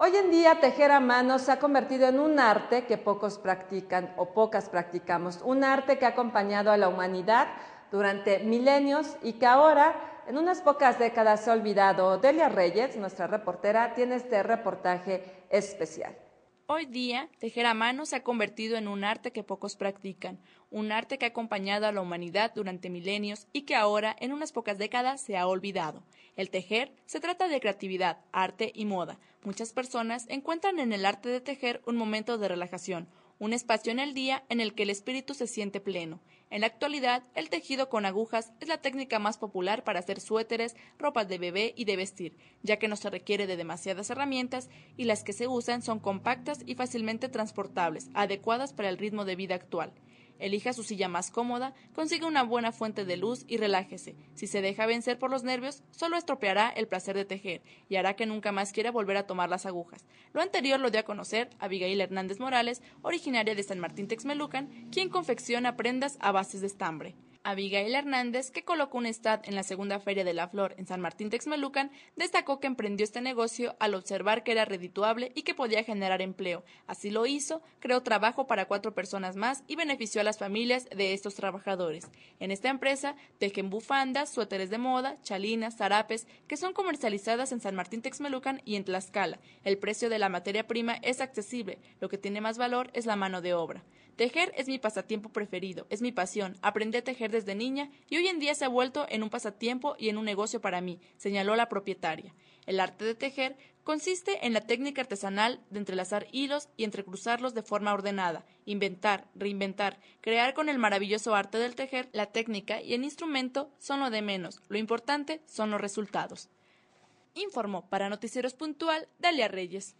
Hoy en día tejer a mano se ha convertido en un arte que pocos practican o pocas practicamos, un arte que ha acompañado a la humanidad durante milenios y que ahora en unas pocas décadas se ha olvidado. Delia Reyes, nuestra reportera, tiene este reportaje especial. Hoy día, tejer a mano se ha convertido en un arte que pocos practican, un arte que ha acompañado a la humanidad durante milenios y que ahora, en unas pocas décadas, se ha olvidado. El tejer se trata de creatividad, arte y moda. Muchas personas encuentran en el arte de tejer un momento de relajación, un espacio en el día en el que el espíritu se siente pleno. En la actualidad, el tejido con agujas es la técnica más popular para hacer suéteres, ropas de bebé y de vestir, ya que no se requiere de demasiadas herramientas y las que se usan son compactas y fácilmente transportables, adecuadas para el ritmo de vida actual. Elija su silla más cómoda, consigue una buena fuente de luz y relájese. Si se deja vencer por los nervios, solo estropeará el placer de tejer y hará que nunca más quiera volver a tomar las agujas. Lo anterior lo dio a conocer Abigail Hernández Morales, originaria de San Martín Texmelucan, quien confecciona prendas a bases de estambre. Abigail Hernández, que colocó un stand en la segunda Feria de la Flor en San Martín Texmelucan, destacó que emprendió este negocio al observar que era redituable y que podía generar empleo. Así lo hizo, creó trabajo para cuatro personas más y benefició a las familias de estos trabajadores. En esta empresa tejen bufandas, suéteres de moda, chalinas, zarapes, que son comercializadas en San Martín Texmelucan y en Tlaxcala. El precio de la materia prima es accesible, lo que tiene más valor es la mano de obra. Tejer es mi pasatiempo preferido, es mi pasión. Aprendí a tejer desde niña y hoy en día se ha vuelto en un pasatiempo y en un negocio para mí, señaló la propietaria. El arte de tejer consiste en la técnica artesanal de entrelazar hilos y entrecruzarlos de forma ordenada, inventar, reinventar, crear con el maravilloso arte del tejer, la técnica y el instrumento son lo de menos, lo importante son los resultados. Informó para Noticieros Puntual Dalia Reyes.